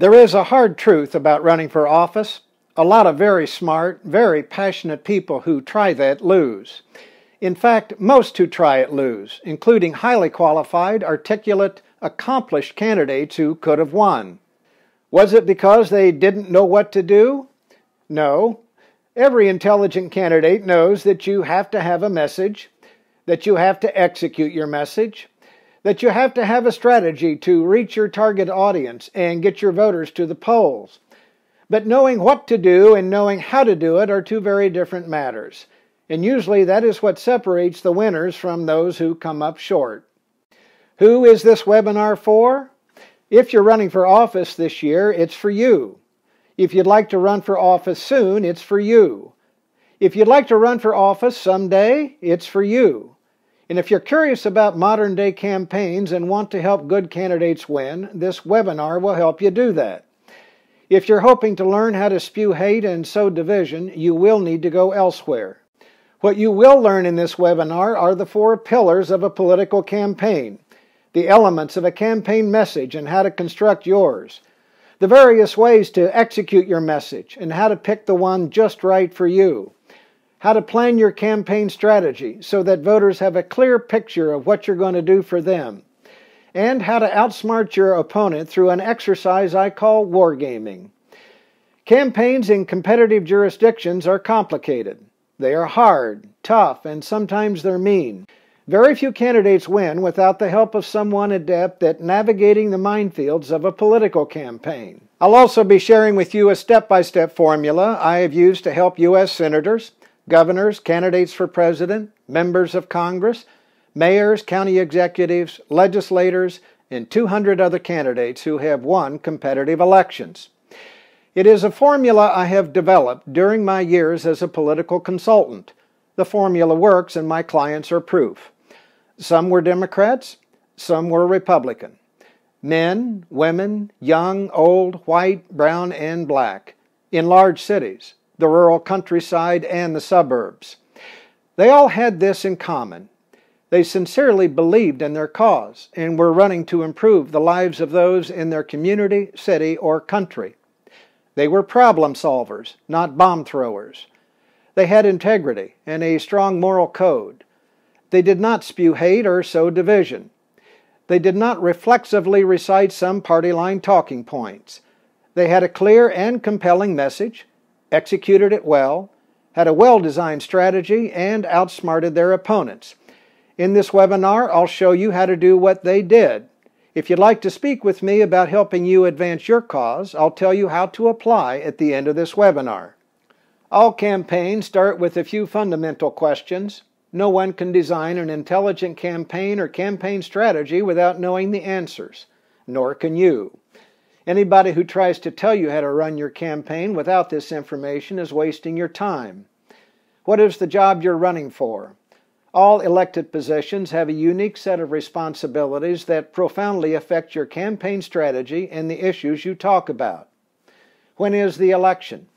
There is a hard truth about running for office. A lot of very smart, very passionate people who try that lose. In fact, most who try it lose, including highly qualified, articulate, accomplished candidates who could have won. Was it because they didn't know what to do? No. Every intelligent candidate knows that you have to have a message, that you have to execute your message, that you have to have a strategy to reach your target audience and get your voters to the polls. But knowing what to do and knowing how to do it are two very different matters. And usually that is what separates the winners from those who come up short. Who is this webinar for? If you're running for office this year, it's for you. If you'd like to run for office soon, it's for you. If you'd like to run for office someday, it's for you. And if you're curious about modern day campaigns and want to help good candidates win, this webinar will help you do that. If you're hoping to learn how to spew hate and sow division, you will need to go elsewhere. What you will learn in this webinar are the four pillars of a political campaign, the elements of a campaign message and how to construct yours, the various ways to execute your message and how to pick the one just right for you how to plan your campaign strategy so that voters have a clear picture of what you're going to do for them, and how to outsmart your opponent through an exercise I call wargaming. Campaigns in competitive jurisdictions are complicated. They are hard, tough, and sometimes they're mean. Very few candidates win without the help of someone adept at navigating the minefields of a political campaign. I'll also be sharing with you a step by step formula I have used to help U.S. senators, governors, candidates for president, members of Congress, mayors, county executives, legislators, and 200 other candidates who have won competitive elections. It is a formula I have developed during my years as a political consultant. The formula works, and my clients are proof. Some were Democrats, some were Republican. Men, women, young, old, white, brown, and black, in large cities the rural countryside, and the suburbs. They all had this in common. They sincerely believed in their cause and were running to improve the lives of those in their community, city, or country. They were problem solvers, not bomb throwers. They had integrity and a strong moral code. They did not spew hate or sow division. They did not reflexively recite some party line talking points. They had a clear and compelling message executed it well, had a well designed strategy, and outsmarted their opponents. In this webinar, I'll show you how to do what they did. If you'd like to speak with me about helping you advance your cause, I'll tell you how to apply at the end of this webinar. All campaigns start with a few fundamental questions. No one can design an intelligent campaign or campaign strategy without knowing the answers, nor can you. Anybody who tries to tell you how to run your campaign without this information is wasting your time. What is the job you're running for? All elected positions have a unique set of responsibilities that profoundly affect your campaign strategy and the issues you talk about. When is the election?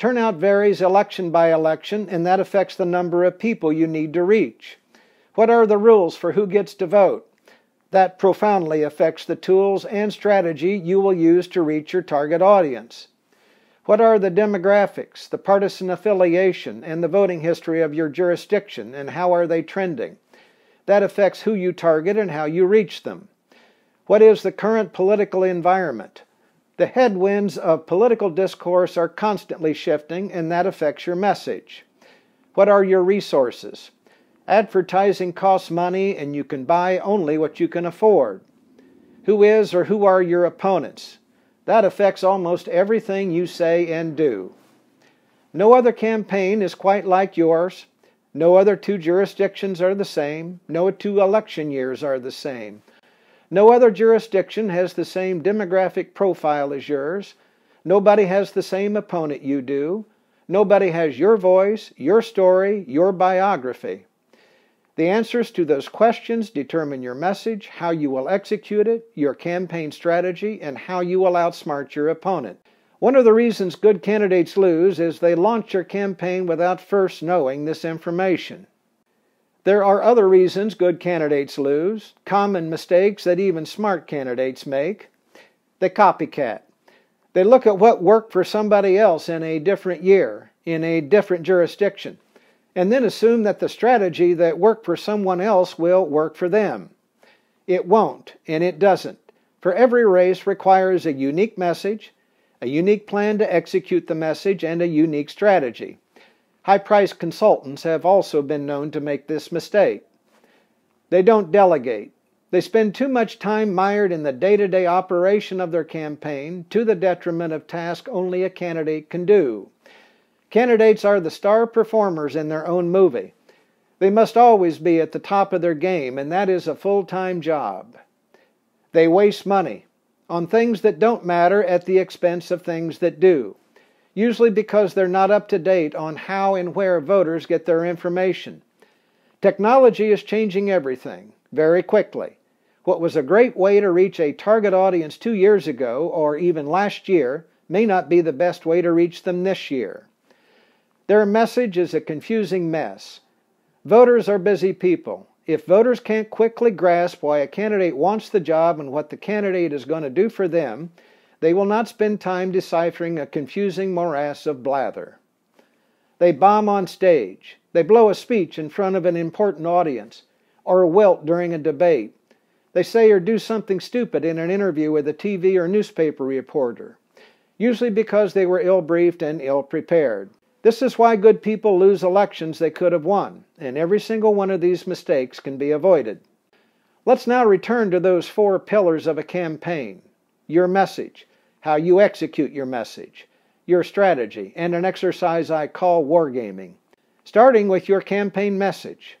Turnout varies election by election, and that affects the number of people you need to reach. What are the rules for who gets to vote? That profoundly affects the tools and strategy you will use to reach your target audience. What are the demographics, the partisan affiliation, and the voting history of your jurisdiction, and how are they trending? That affects who you target and how you reach them. What is the current political environment? The headwinds of political discourse are constantly shifting, and that affects your message. What are your resources? Advertising costs money and you can buy only what you can afford. Who is or who are your opponents? That affects almost everything you say and do. No other campaign is quite like yours. No other two jurisdictions are the same. No two election years are the same. No other jurisdiction has the same demographic profile as yours. Nobody has the same opponent you do. Nobody has your voice, your story, your biography. The answers to those questions determine your message, how you will execute it, your campaign strategy, and how you will outsmart your opponent. One of the reasons good candidates lose is they launch your campaign without first knowing this information. There are other reasons good candidates lose, common mistakes that even smart candidates make. They copycat. They look at what worked for somebody else in a different year, in a different jurisdiction and then assume that the strategy that worked for someone else will work for them. It won't, and it doesn't. For every race requires a unique message, a unique plan to execute the message, and a unique strategy. High priced consultants have also been known to make this mistake. They don't delegate. They spend too much time mired in the day to day operation of their campaign to the detriment of tasks only a candidate can do. Candidates are the star performers in their own movie. They must always be at the top of their game, and that is a full time job. They waste money on things that don't matter at the expense of things that do, usually because they're not up to date on how and where voters get their information. Technology is changing everything very quickly. What was a great way to reach a target audience two years ago or even last year may not be the best way to reach them this year. Their message is a confusing mess. Voters are busy people. If voters can't quickly grasp why a candidate wants the job and what the candidate is going to do for them, they will not spend time deciphering a confusing morass of blather. They bomb on stage. They blow a speech in front of an important audience or a wilt during a debate. They say or do something stupid in an interview with a TV or newspaper reporter, usually because they were ill briefed and ill prepared. This is why good people lose elections they could have won, and every single one of these mistakes can be avoided. Let's now return to those four pillars of a campaign your message, how you execute your message, your strategy, and an exercise I call wargaming. Starting with your campaign message.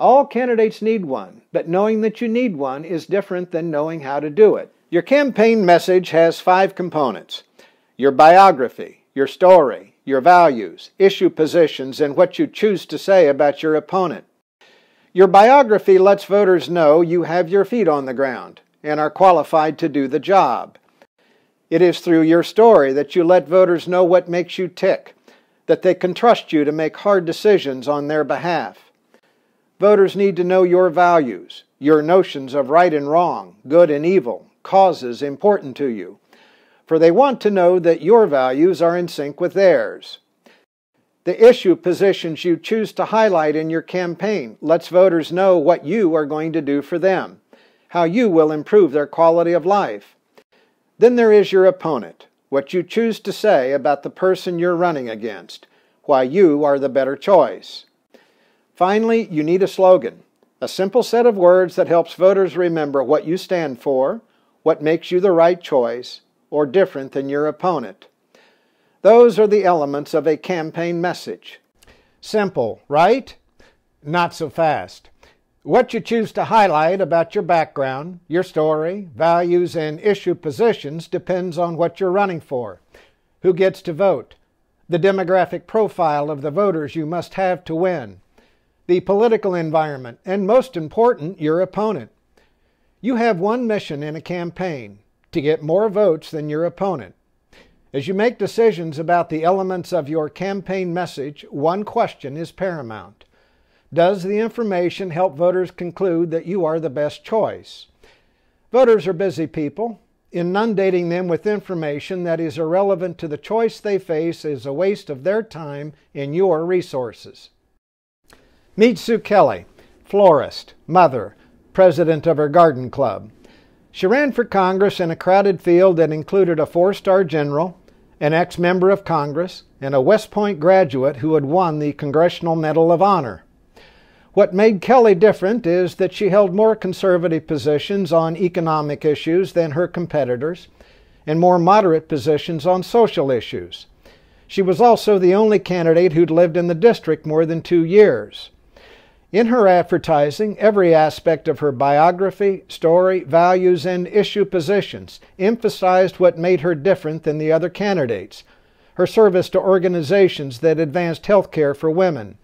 All candidates need one, but knowing that you need one is different than knowing how to do it. Your campaign message has five components your biography, your story, your values, issue positions, and what you choose to say about your opponent. Your biography lets voters know you have your feet on the ground and are qualified to do the job. It is through your story that you let voters know what makes you tick, that they can trust you to make hard decisions on their behalf. Voters need to know your values, your notions of right and wrong, good and evil, causes important to you, for they want to know that your values are in sync with theirs. The issue positions you choose to highlight in your campaign lets voters know what you are going to do for them, how you will improve their quality of life. Then there is your opponent, what you choose to say about the person you're running against, why you are the better choice. Finally, you need a slogan, a simple set of words that helps voters remember what you stand for, what makes you the right choice, or different than your opponent. Those are the elements of a campaign message. Simple, right? Not so fast. What you choose to highlight about your background, your story, values, and issue positions depends on what you're running for, who gets to vote, the demographic profile of the voters you must have to win, the political environment, and most important, your opponent. You have one mission in a campaign to get more votes than your opponent. As you make decisions about the elements of your campaign message, one question is paramount. Does the information help voters conclude that you are the best choice? Voters are busy people. Inundating them with information that is irrelevant to the choice they face is a waste of their time and your resources. Meet Sue Kelly, florist, mother, president of her garden club. She ran for Congress in a crowded field that included a four star general, an ex member of Congress, and a West Point graduate who had won the Congressional Medal of Honor. What made Kelly different is that she held more conservative positions on economic issues than her competitors and more moderate positions on social issues. She was also the only candidate who'd lived in the district more than two years. In her advertising, every aspect of her biography, story, values, and issue positions emphasized what made her different than the other candidates her service to organizations that advanced health care for women,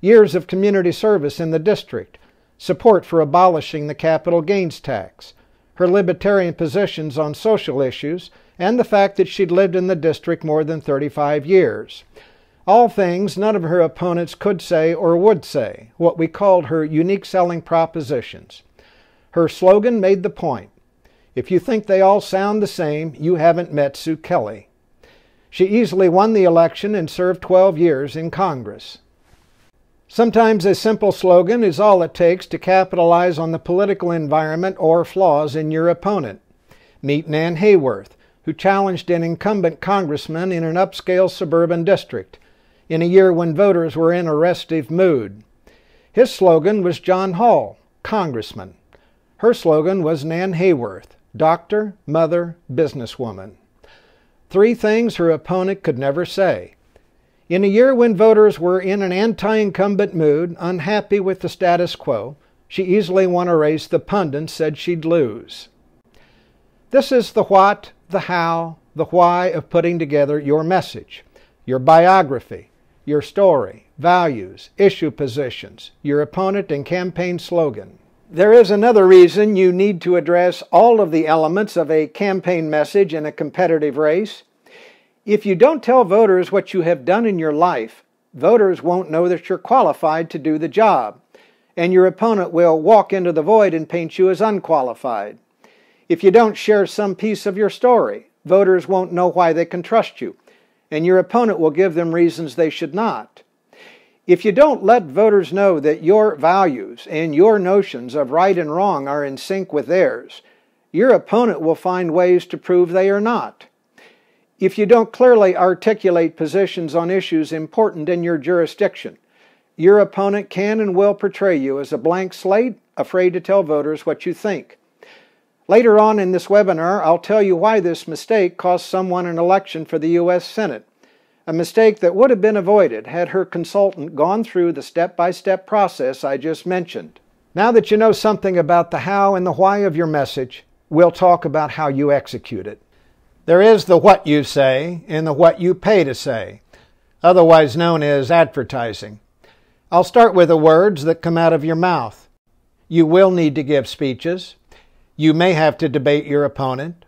years of community service in the district, support for abolishing the capital gains tax, her libertarian positions on social issues, and the fact that she'd lived in the district more than 35 years. All things none of her opponents could say or would say, what we called her unique selling propositions. Her slogan made the point if you think they all sound the same, you haven't met Sue Kelly. She easily won the election and served 12 years in Congress. Sometimes a simple slogan is all it takes to capitalize on the political environment or flaws in your opponent. Meet Nan Hayworth, who challenged an incumbent congressman in an upscale suburban district in a year when voters were in a restive mood. His slogan was John Hall, Congressman. Her slogan was Nan Hayworth, Doctor, Mother, Businesswoman. Three things her opponent could never say. In a year when voters were in an anti incumbent mood, unhappy with the status quo, she easily won a race the pundits said she'd lose. This is the what, the how, the why of putting together your message, your biography, your story, values, issue positions, your opponent, and campaign slogan. There is another reason you need to address all of the elements of a campaign message in a competitive race. If you don't tell voters what you have done in your life, voters won't know that you're qualified to do the job, and your opponent will walk into the void and paint you as unqualified. If you don't share some piece of your story, voters won't know why they can trust you and your opponent will give them reasons they should not. If you don't let voters know that your values and your notions of right and wrong are in sync with theirs, your opponent will find ways to prove they are not. If you don't clearly articulate positions on issues important in your jurisdiction, your opponent can and will portray you as a blank slate, afraid to tell voters what you think. Later on in this webinar, I'll tell you why this mistake cost someone an election for the U.S. Senate, a mistake that would have been avoided had her consultant gone through the step-by-step -step process I just mentioned. Now that you know something about the how and the why of your message, we'll talk about how you execute it. There is the what you say and the what you pay to say, otherwise known as advertising. I'll start with the words that come out of your mouth. You will need to give speeches, you may have to debate your opponent.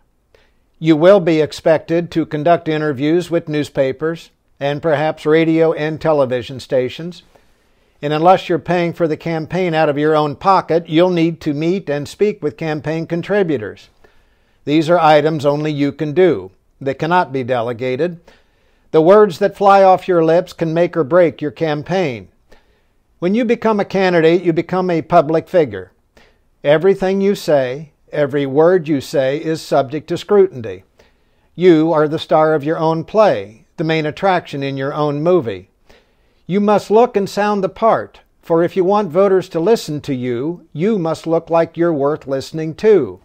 You will be expected to conduct interviews with newspapers and perhaps radio and television stations. And unless you're paying for the campaign out of your own pocket, you'll need to meet and speak with campaign contributors. These are items only you can do. They cannot be delegated. The words that fly off your lips can make or break your campaign. When you become a candidate, you become a public figure. Everything you say, Every word you say is subject to scrutiny. You are the star of your own play, the main attraction in your own movie. You must look and sound the part, for if you want voters to listen to you, you must look like you're worth listening to.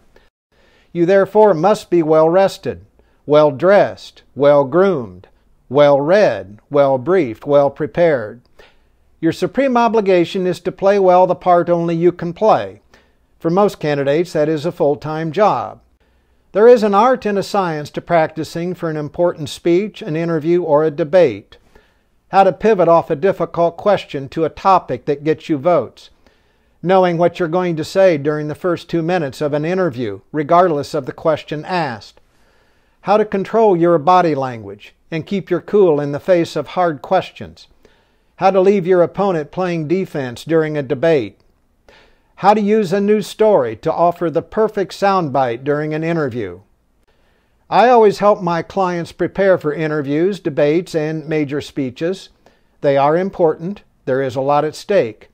You therefore must be well rested, well dressed, well groomed, well read, well briefed, well prepared. Your supreme obligation is to play well the part only you can play, for most candidates, that is a full time job. There is an art and a science to practicing for an important speech, an interview, or a debate. How to pivot off a difficult question to a topic that gets you votes. Knowing what you're going to say during the first two minutes of an interview, regardless of the question asked. How to control your body language and keep your cool in the face of hard questions. How to leave your opponent playing defense during a debate how to use a news story to offer the perfect soundbite during an interview. I always help my clients prepare for interviews, debates, and major speeches. They are important. There is a lot at stake.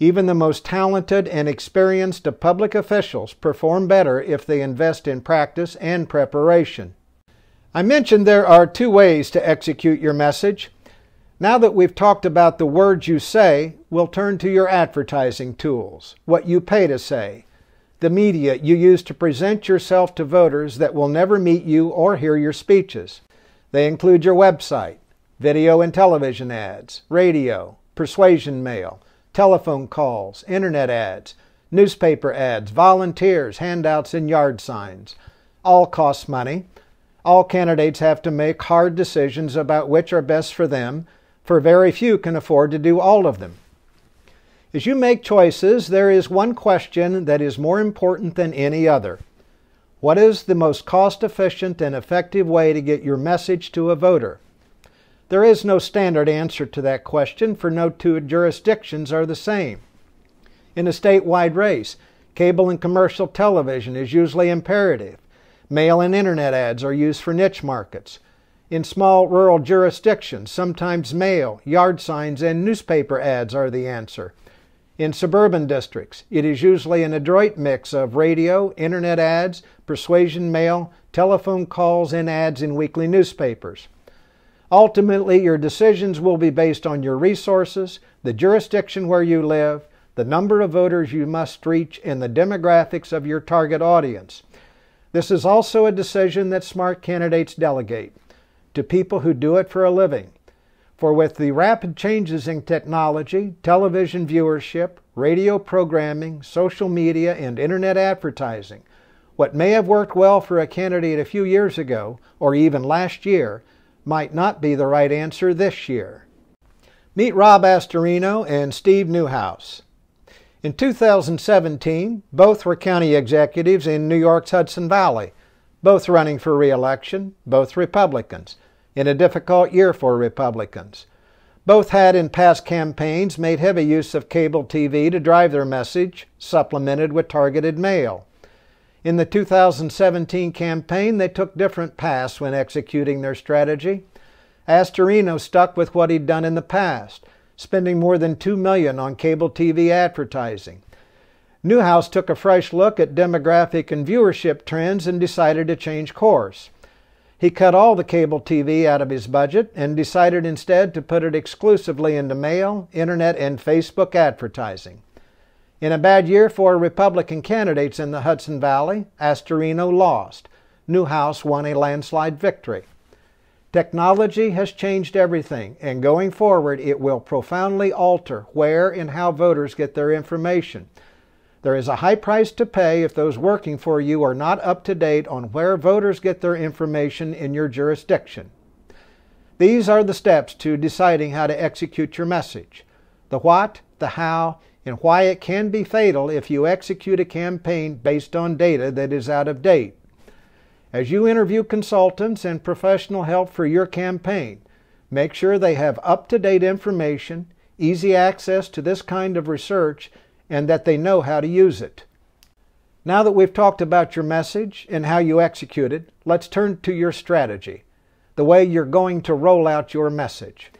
Even the most talented and experienced of public officials perform better if they invest in practice and preparation. I mentioned there are two ways to execute your message. Now that we've talked about the words you say, we'll turn to your advertising tools, what you pay to say, the media you use to present yourself to voters that will never meet you or hear your speeches. They include your website, video and television ads, radio, persuasion mail, telephone calls, internet ads, newspaper ads, volunteers, handouts, and yard signs. All costs money. All candidates have to make hard decisions about which are best for them for very few can afford to do all of them. As you make choices, there is one question that is more important than any other. What is the most cost efficient and effective way to get your message to a voter? There is no standard answer to that question, for no two jurisdictions are the same. In a statewide race, cable and commercial television is usually imperative. Mail and internet ads are used for niche markets in small rural jurisdictions, sometimes mail, yard signs, and newspaper ads are the answer. In suburban districts, it is usually an adroit mix of radio, internet ads, persuasion mail, telephone calls, and ads in weekly newspapers. Ultimately, your decisions will be based on your resources, the jurisdiction where you live, the number of voters you must reach, and the demographics of your target audience. This is also a decision that smart candidates delegate to people who do it for a living. For with the rapid changes in technology, television viewership, radio programming, social media, and internet advertising, what may have worked well for a candidate a few years ago, or even last year, might not be the right answer this year. Meet Rob Astorino and Steve Newhouse. In 2017, both were county executives in New York's Hudson Valley, both running for re election, both Republicans in a difficult year for Republicans. Both had in past campaigns made heavy use of cable TV to drive their message, supplemented with targeted mail. In the 2017 campaign, they took different paths when executing their strategy. Astorino stuck with what he'd done in the past, spending more than 2 million on cable TV advertising. Newhouse took a fresh look at demographic and viewership trends and decided to change course. He cut all the cable TV out of his budget and decided instead to put it exclusively into mail, internet, and Facebook advertising. In a bad year for Republican candidates in the Hudson Valley, Astorino lost. Newhouse won a landslide victory. Technology has changed everything, and going forward, it will profoundly alter where and how voters get their information. There is a high price to pay if those working for you are not up to date on where voters get their information in your jurisdiction. These are the steps to deciding how to execute your message the what, the how, and why it can be fatal if you execute a campaign based on data that is out of date. As you interview consultants and professional help for your campaign, make sure they have up to date information, easy access to this kind of research, and that they know how to use it. Now that we've talked about your message and how you execute it, let's turn to your strategy, the way you're going to roll out your message.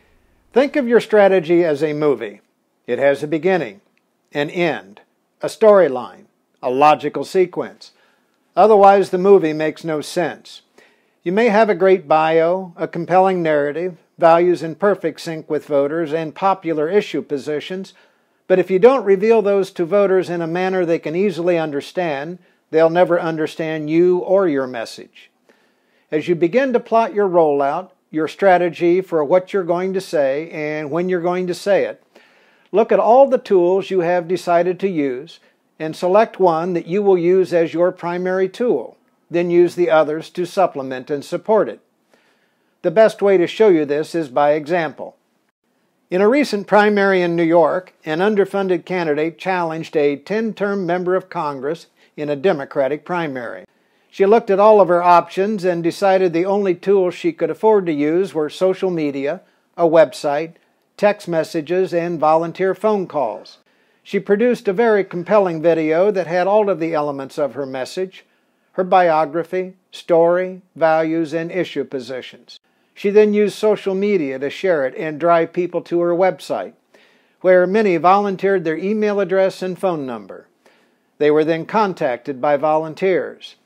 Think of your strategy as a movie. It has a beginning, an end, a storyline, a logical sequence. Otherwise, the movie makes no sense. You may have a great bio, a compelling narrative, values in perfect sync with voters, and popular issue positions, but if you don't reveal those to voters in a manner they can easily understand, they'll never understand you or your message. As you begin to plot your rollout, your strategy for what you're going to say, and when you're going to say it, look at all the tools you have decided to use and select one that you will use as your primary tool, then use the others to supplement and support it. The best way to show you this is by example. In a recent primary in New York, an underfunded candidate challenged a 10 term member of Congress in a Democratic primary. She looked at all of her options and decided the only tools she could afford to use were social media, a website, text messages, and volunteer phone calls. She produced a very compelling video that had all of the elements of her message her biography, story, values, and issue positions. She then used social media to share it and drive people to her website, where many volunteered their email address and phone number. They were then contacted by volunteers.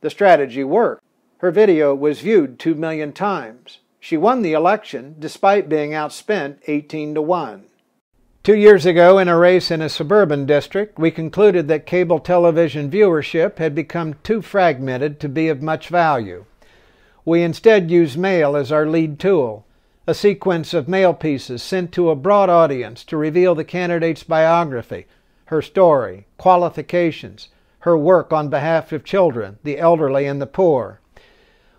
The strategy worked. Her video was viewed 2 million times. She won the election despite being outspent 18 to 1. Two years ago, in a race in a suburban district, we concluded that cable television viewership had become too fragmented to be of much value. We instead use mail as our lead tool, a sequence of mail pieces sent to a broad audience to reveal the candidate's biography, her story, qualifications, her work on behalf of children, the elderly, and the poor.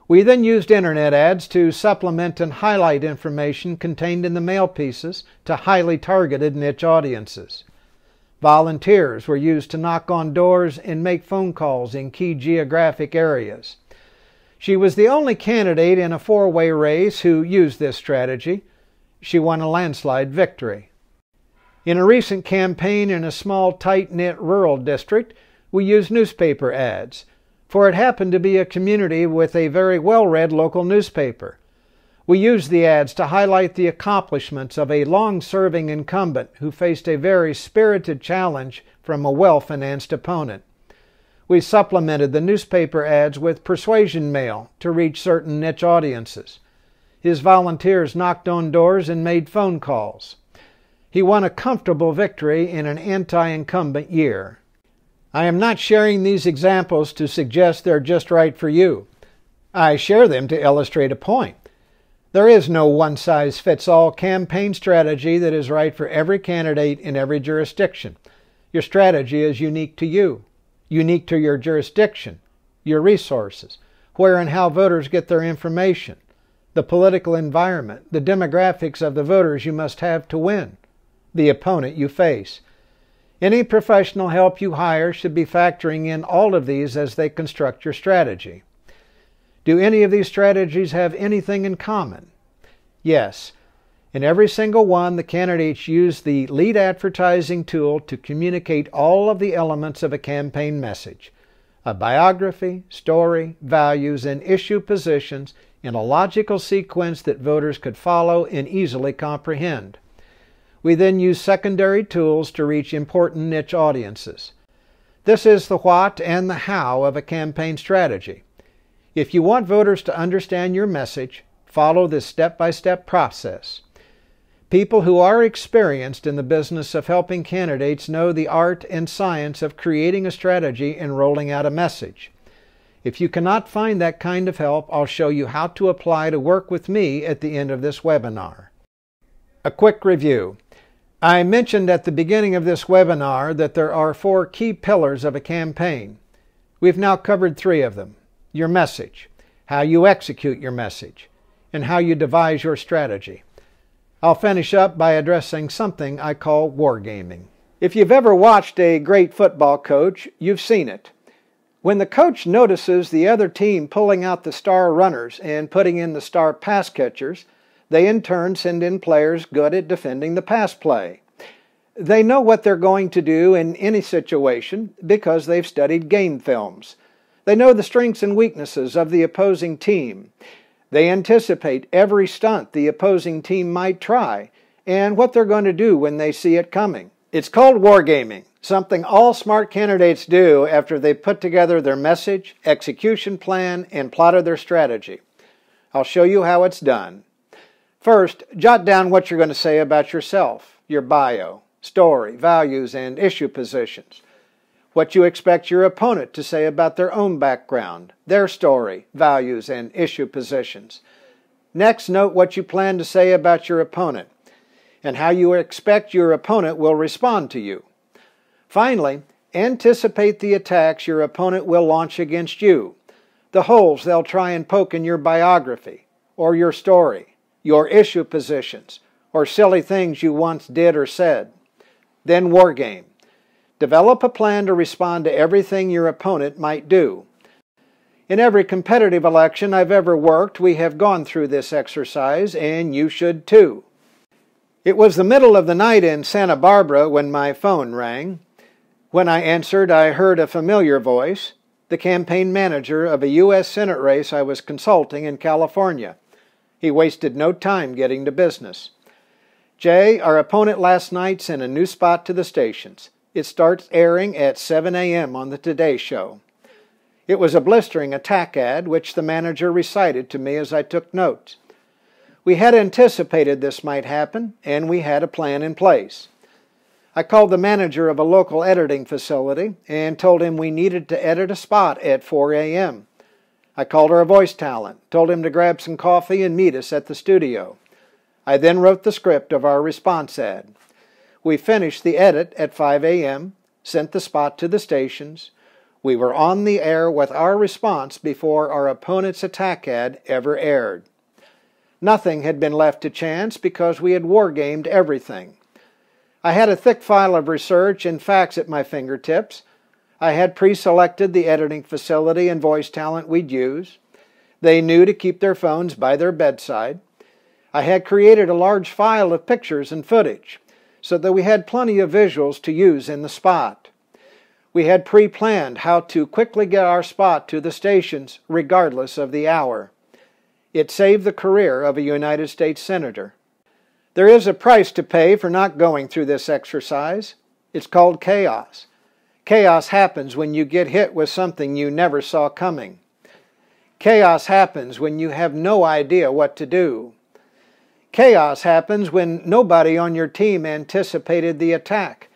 We then used internet ads to supplement and highlight information contained in the mail pieces to highly targeted niche audiences. Volunteers were used to knock on doors and make phone calls in key geographic areas. She was the only candidate in a four way race who used this strategy. She won a landslide victory. In a recent campaign in a small, tight knit rural district, we used newspaper ads, for it happened to be a community with a very well read local newspaper. We used the ads to highlight the accomplishments of a long serving incumbent who faced a very spirited challenge from a well financed opponent. We supplemented the newspaper ads with persuasion mail to reach certain niche audiences. His volunteers knocked on doors and made phone calls. He won a comfortable victory in an anti incumbent year. I am not sharing these examples to suggest they're just right for you. I share them to illustrate a point. There is no one size fits all campaign strategy that is right for every candidate in every jurisdiction. Your strategy is unique to you unique to your jurisdiction, your resources, where and how voters get their information, the political environment, the demographics of the voters you must have to win, the opponent you face. Any professional help you hire should be factoring in all of these as they construct your strategy. Do any of these strategies have anything in common? Yes, in every single one, the candidates used the lead advertising tool to communicate all of the elements of a campaign message a biography, story, values, and issue positions in a logical sequence that voters could follow and easily comprehend. We then use secondary tools to reach important niche audiences. This is the what and the how of a campaign strategy. If you want voters to understand your message, follow this step by step process people who are experienced in the business of helping candidates know the art and science of creating a strategy and rolling out a message. If you cannot find that kind of help, I'll show you how to apply to work with me at the end of this webinar. A quick review. I mentioned at the beginning of this webinar that there are four key pillars of a campaign. We've now covered three of them. Your message, how you execute your message, and how you devise your strategy. I'll finish up by addressing something I call wargaming. If you've ever watched a great football coach, you've seen it. When the coach notices the other team pulling out the star runners and putting in the star pass catchers, they in turn send in players good at defending the pass play. They know what they're going to do in any situation because they've studied game films. They know the strengths and weaknesses of the opposing team. They anticipate every stunt the opposing team might try and what they're going to do when they see it coming. It's called wargaming, something all smart candidates do after they put together their message, execution plan, and plotted their strategy. I'll show you how it's done. First, jot down what you're going to say about yourself, your bio, story, values, and issue positions what you expect your opponent to say about their own background, their story, values, and issue positions. Next, note what you plan to say about your opponent and how you expect your opponent will respond to you. Finally, anticipate the attacks your opponent will launch against you, the holes they'll try and poke in your biography or your story, your issue positions, or silly things you once did or said. Then wargame. Develop a plan to respond to everything your opponent might do. In every competitive election I've ever worked, we have gone through this exercise, and you should too. It was the middle of the night in Santa Barbara when my phone rang. When I answered, I heard a familiar voice, the campaign manager of a U.S. Senate race I was consulting in California. He wasted no time getting to business. Jay, our opponent last night sent a new spot to the stations. It starts airing at 7 a.m. on the Today Show. It was a blistering attack ad, which the manager recited to me as I took notes. We had anticipated this might happen, and we had a plan in place. I called the manager of a local editing facility and told him we needed to edit a spot at 4 a.m. I called our voice talent, told him to grab some coffee and meet us at the studio. I then wrote the script of our response ad. We finished the edit at 5 a.m., sent the spot to the stations. We were on the air with our response before our opponent's attack ad ever aired. Nothing had been left to chance because we had wargamed everything. I had a thick file of research and facts at my fingertips. I had pre selected the editing facility and voice talent we'd use. They knew to keep their phones by their bedside. I had created a large file of pictures and footage so that we had plenty of visuals to use in the spot. We had pre planned how to quickly get our spot to the stations, regardless of the hour. It saved the career of a United States Senator. There is a price to pay for not going through this exercise. It's called chaos. Chaos happens when you get hit with something you never saw coming. Chaos happens when you have no idea what to do. Chaos happens when nobody on your team anticipated the attack,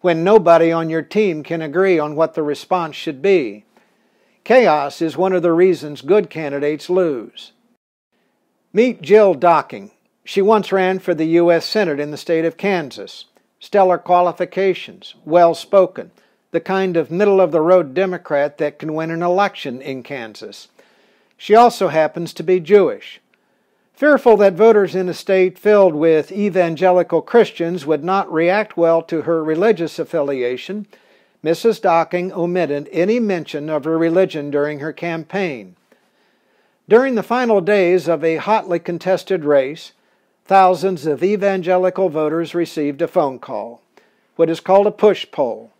when nobody on your team can agree on what the response should be. Chaos is one of the reasons good candidates lose. Meet Jill Docking. She once ran for the U.S. Senate in the state of Kansas. Stellar qualifications, well spoken, the kind of middle of the road Democrat that can win an election in Kansas. She also happens to be Jewish. Fearful that voters in a state filled with evangelical Christians would not react well to her religious affiliation, Mrs. Docking omitted any mention of her religion during her campaign. During the final days of a hotly contested race, thousands of evangelical voters received a phone call, what is called a push poll.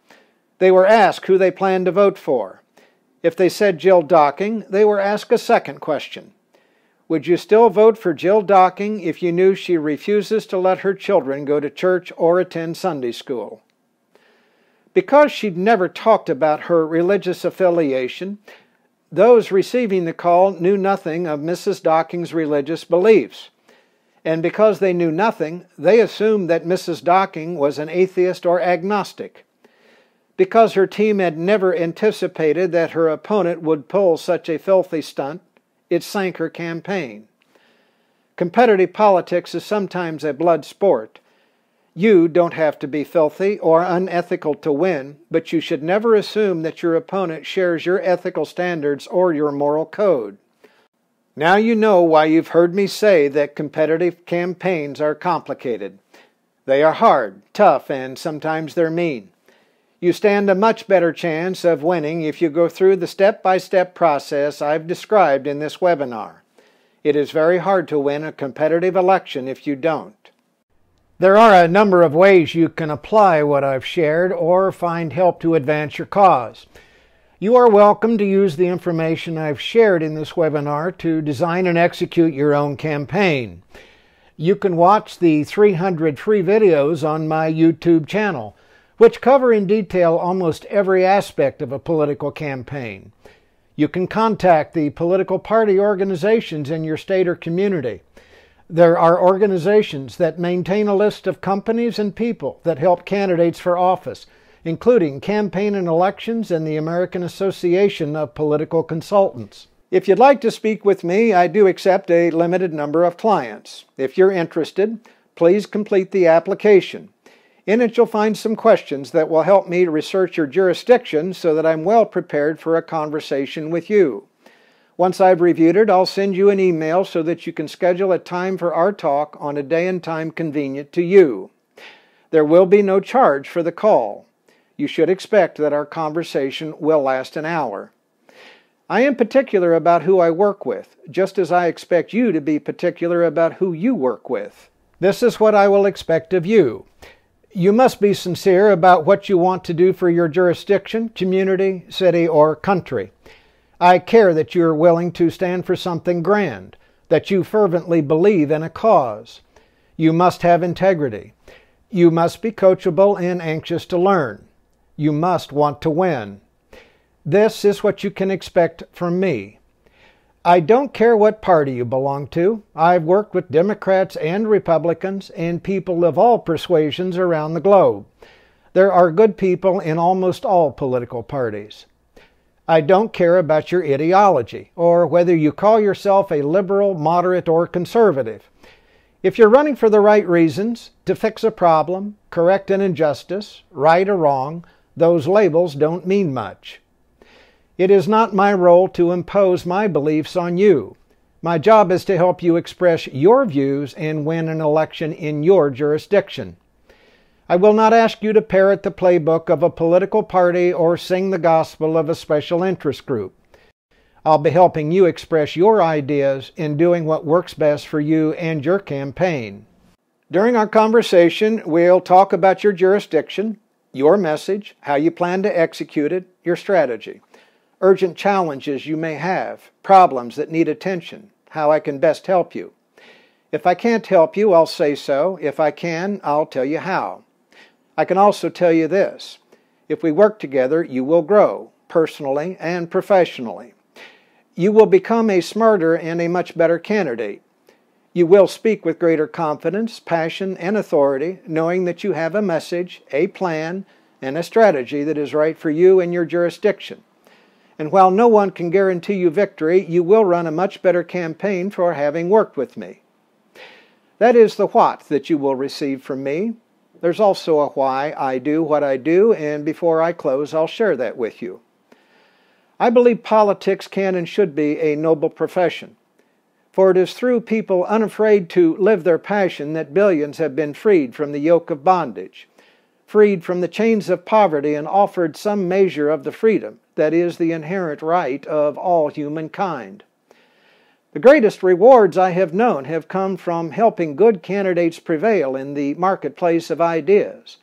They were asked who they planned to vote for. If they said Jill Docking, they were asked a second question would you still vote for Jill Docking if you knew she refuses to let her children go to church or attend Sunday school? Because she'd never talked about her religious affiliation, those receiving the call knew nothing of Mrs. Docking's religious beliefs. And because they knew nothing, they assumed that Mrs. Docking was an atheist or agnostic. Because her team had never anticipated that her opponent would pull such a filthy stunt, it sank her campaign. Competitive politics is sometimes a blood sport. You don't have to be filthy or unethical to win, but you should never assume that your opponent shares your ethical standards or your moral code. Now you know why you've heard me say that competitive campaigns are complicated. They are hard, tough, and sometimes they're mean. You stand a much better chance of winning if you go through the step by step process I've described in this webinar. It is very hard to win a competitive election if you don't. There are a number of ways you can apply what I've shared or find help to advance your cause. You are welcome to use the information I've shared in this webinar to design and execute your own campaign. You can watch the 300 free videos on my YouTube channel which cover in detail almost every aspect of a political campaign. You can contact the political party organizations in your state or community. There are organizations that maintain a list of companies and people that help candidates for office, including Campaign and Elections and the American Association of Political Consultants. If you'd like to speak with me, I do accept a limited number of clients. If you're interested, please complete the application. In it, you'll find some questions that will help me to research your jurisdiction so that I'm well prepared for a conversation with you. Once I've reviewed it, I'll send you an email so that you can schedule a time for our talk on a day and time convenient to you. There will be no charge for the call. You should expect that our conversation will last an hour. I am particular about who I work with, just as I expect you to be particular about who you work with. This is what I will expect of you. You must be sincere about what you want to do for your jurisdiction, community, city, or country. I care that you are willing to stand for something grand, that you fervently believe in a cause. You must have integrity. You must be coachable and anxious to learn. You must want to win. This is what you can expect from me. I don't care what party you belong to. I've worked with Democrats and Republicans and people of all persuasions around the globe. There are good people in almost all political parties. I don't care about your ideology or whether you call yourself a liberal, moderate, or conservative. If you're running for the right reasons, to fix a problem, correct an injustice, right or wrong, those labels don't mean much. It is not my role to impose my beliefs on you. My job is to help you express your views and win an election in your jurisdiction. I will not ask you to parrot the playbook of a political party or sing the gospel of a special interest group. I'll be helping you express your ideas in doing what works best for you and your campaign. During our conversation, we'll talk about your jurisdiction, your message, how you plan to execute it, your strategy urgent challenges you may have, problems that need attention, how I can best help you. If I can't help you, I'll say so. If I can, I'll tell you how. I can also tell you this if we work together, you will grow, personally and professionally. You will become a smarter and a much better candidate. You will speak with greater confidence, passion, and authority, knowing that you have a message, a plan, and a strategy that is right for you and your jurisdiction. And while no one can guarantee you victory, you will run a much better campaign for having worked with me. That is the what that you will receive from me. There's also a why I do what I do, and before I close, I'll share that with you. I believe politics can and should be a noble profession, for it is through people unafraid to live their passion that billions have been freed from the yoke of bondage freed from the chains of poverty and offered some measure of the freedom that is the inherent right of all humankind. The greatest rewards I have known have come from helping good candidates prevail in the marketplace of ideas,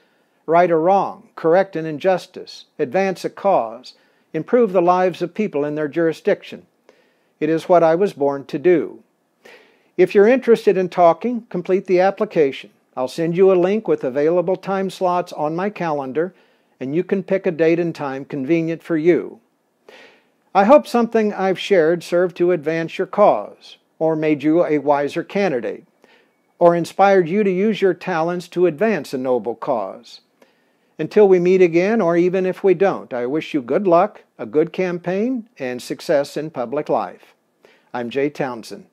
right or wrong, correct an injustice, advance a cause, improve the lives of people in their jurisdiction. It is what I was born to do. If you're interested in talking, complete the application. I'll send you a link with available time slots on my calendar, and you can pick a date and time convenient for you. I hope something I've shared served to advance your cause, or made you a wiser candidate, or inspired you to use your talents to advance a noble cause. Until we meet again, or even if we don't, I wish you good luck, a good campaign, and success in public life. I'm Jay Townsend.